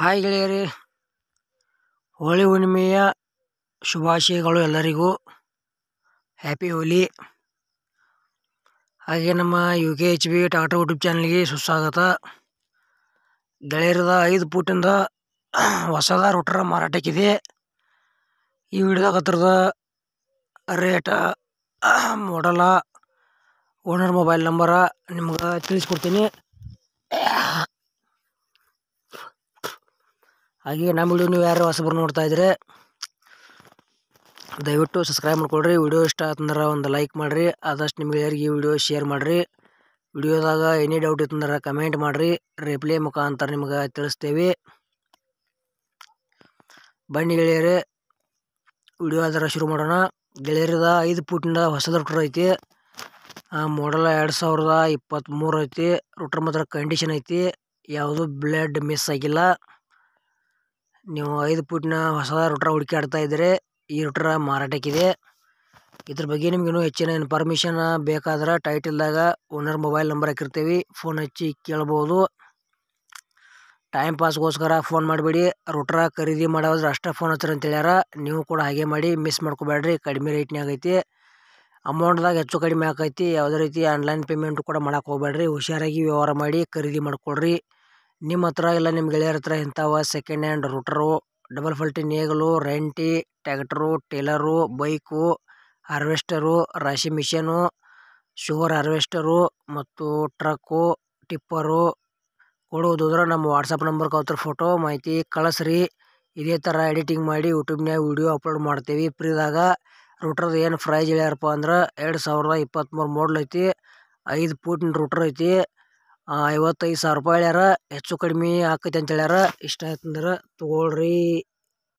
hi ಗೆಳೆಯರಿ Holi ಹುಣ್ಣಿಮೆಯ ಶುಭಾಶಯಗಳು ಎಲ್ಲರಿಗೂ ಹ್ಯಾಪಿ ಹೋಲಿ ಹಾಗೆ ನಮ್ಮ U K H B Tata YouTube ಚಾನಲ್ಗೆ ಸುಸ್ವಾಗತ ಗೆಳೆಯರದ ಐದು ಪುಟಿಂದ ಹೊಸದ ರೊಟ್ಟರ ಮಾರಾಟಕ್ಕಿದೆ ಈ ವಿಡಿಯೋದಾಗ ಹತ್ರದ ರೇಟ ಮಾಡಲ ಓನರ್ ಮೊಬೈಲ್ ನಂಬರ ನಿಮ್ಗೆ ತಿಳಿಸ್ಕೊಡ್ತೀನಿ ಹಾಗೆ ನಮ್ಮ ವಿಡಿಯೋ ನೀವು ಯಾರು ಹೊಸಬ್ರು ನೋಡ್ತಾ ಇದ್ರೆ ದಯವಿಟ್ಟು ಸಬ್ಸ್ಕ್ರೈಬ್ ಮಾಡ್ಕೊಳ್ರಿ ವಿಡಿಯೋ ಇಷ್ಟ ಆತಂದ್ರೆ ಒಂದು ಲೈಕ್ ಮಾಡ್ರಿ ಆದಷ್ಟು ನಿಮಗೆ ಯಾರಿಗೆ ಈ ವಿಡಿಯೋ ಶೇರ್ ಮಾಡಿರಿ ವಿಡಿಯೋದಾಗ ಎನಿ ಡೌಟ್ ಇತ್ತಂದ್ರೆ ಕಮೆಂಟ್ ಮಾಡಿರಿ ರಿಪ್ಲೈ ಮುಖಾಂತರ ನಿಮ್ಗೆ ತಿಳಿಸ್ತೇವೆ ಬನ್ನಿ ಗೆಳೆಯರೇ ವಿಡಿಯೋ ಅದರ ಶುರು ಮಾಡೋಣ ಗೆಳೆಯರದ ಐದು ಫೂಟಿಂದ ಹೊಸದು ರೂಟರ್ ಐತಿ ಮಾಡಲ್ ಎರಡು ಸಾವಿರದ ಇಪ್ಪತ್ತ್ಮೂರು ಐತಿ ರೂಟರ್ ಮಾತ್ರ ಕಂಡೀಷನ್ ಐತಿ ಯಾವುದೂ ಬ್ಲಡ್ ಮಿಸ್ ಆಗಿಲ್ಲ ನೀವು ಐದು ಫೂಟ್ನ ಹೊಸ ರೂಟ್ರ್ ಹುಡುಕಾಡ್ತಾ ಇದ್ದರೆ ಈ ಮಾರಾಟಕ್ಕೆ ಮಾರಾಟಕ್ಕಿದೆ ಇದ್ರ ಬಗ್ಗೆ ನಿಮ್ಗಿನ್ನೂ ಹೆಚ್ಚಿನ ಇನ್ಫಾರ್ಮೇಷನ್ ಬೇಕಾದ್ರೆ ಟೈಟಲ್ದಾಗ ಓನರ್ ಮೊಬೈಲ್ ನಂಬರ್ ಹಾಕಿರ್ತೀವಿ ಫೋನ್ ಹಚ್ಚಿ ಕೇಳ್ಬೋದು ಟೈಮ್ ಪಾಸ್ಗೋಸ್ಕರ ಫೋನ್ ಮಾಡಬೇಡಿ ರೂಟ್ರ ಖರೀದಿ ಮಾಡೋದ್ರೆ ಅಷ್ಟೇ ಫೋನ್ ಹಚ್ಚಿರ ಅಂತ ಹೇಳ್ಯಾರ ನೀವು ಕೂಡ ಹಾಗೆ ಮಾಡಿ ಮಿಸ್ ಮಾಡ್ಕೋಬೇಡ್ರಿ ಕಡಿಮೆ ರೇಟ್ನಾಗ ಐತಿ ಅಮೌಂಟ್ದಾಗ ಹೆಚ್ಚು ಕಡಿಮೆ ಆಕೈತಿ ಯಾವುದೇ ರೀತಿ ಆನ್ಲೈನ್ ಪೇಮೆಂಟ್ ಕೂಡ ಮಾಡೋಕೆ ಹೋಗ್ಬೇಡ್ರಿ ಹುಷಾರಾಗಿ ವ್ಯವಹಾರ ಮಾಡಿ ಖರೀದಿ ಮಾಡ್ಕೊಳ್ರಿ ನಿಮ್ಮ ಹತ್ರ ಇಲ್ಲ ನಿಮ್ಮ ಗೆಳೆಯರ ಹತ್ರ ಇಂಥವ ಸೆಕೆಂಡ್ ಹ್ಯಾಂಡ್ ರೂಟರು ಡಬಲ್ ಫಲ್ಟಿ ನೇಗಲು ರೆಂಟಿ ಟ್ಯಾಕ್ಟ್ರು ಟೇಲರು ಬೈಕು ಹಾರ್ವೆಸ್ಟರು ರಾಶಿ ಮಿಷನು ಶುಗರ್ ಹಾರ್ವೆಸ್ಟರು ಮತ್ತು ಟ್ರಕ್ಕು ಟಿಪ್ಪರು ಕೊಡುವುದಾದ್ರೆ ನಮ್ಮ ವಾಟ್ಸಪ್ ನಂಬರ್ ಅವ್ರ ಫೋಟೋ ಮಾಹಿತಿ ಕಳಿಸ್ರಿ ಇದೇ ಥರ ಎಡಿಟಿಂಗ್ ಮಾಡಿ ಯೂಟ್ಯೂಬ್ನಾಗ ವೀಡಿಯೋ ಅಪ್ಲೋಡ್ ಮಾಡ್ತೀವಿ ಫ್ರೀದಾಗ ರೂಟ್ರದ್ದು ಏನು ಪ್ರೈಜ್ ಹೇಳ್ಯಾರಪ್ಪ ಅಂದ್ರೆ ಎರಡು ಸಾವಿರದ ಇಪ್ಪತ್ತ್ಮೂರು ಮೋಡ್ಲ್ ಐತಿ ಐದು ಪೂಟಿನ ರೂಟ್ರ್ ಐತಿ ಐವತ್ತೈದು ಸಾವಿರ ರೂಪಾಯಿ ಹೇಳ್ಯಾರ ಹೆಚ್ಚು ಕಡ್ಮೆ ಆಕೈತಿ ಅಂತ ಹೇಳ್ಯಾರ ಇಷ್ಟ ಆಯ್ತು ಅಂದ್ರೆ ತೊಗೊಳ್ರಿ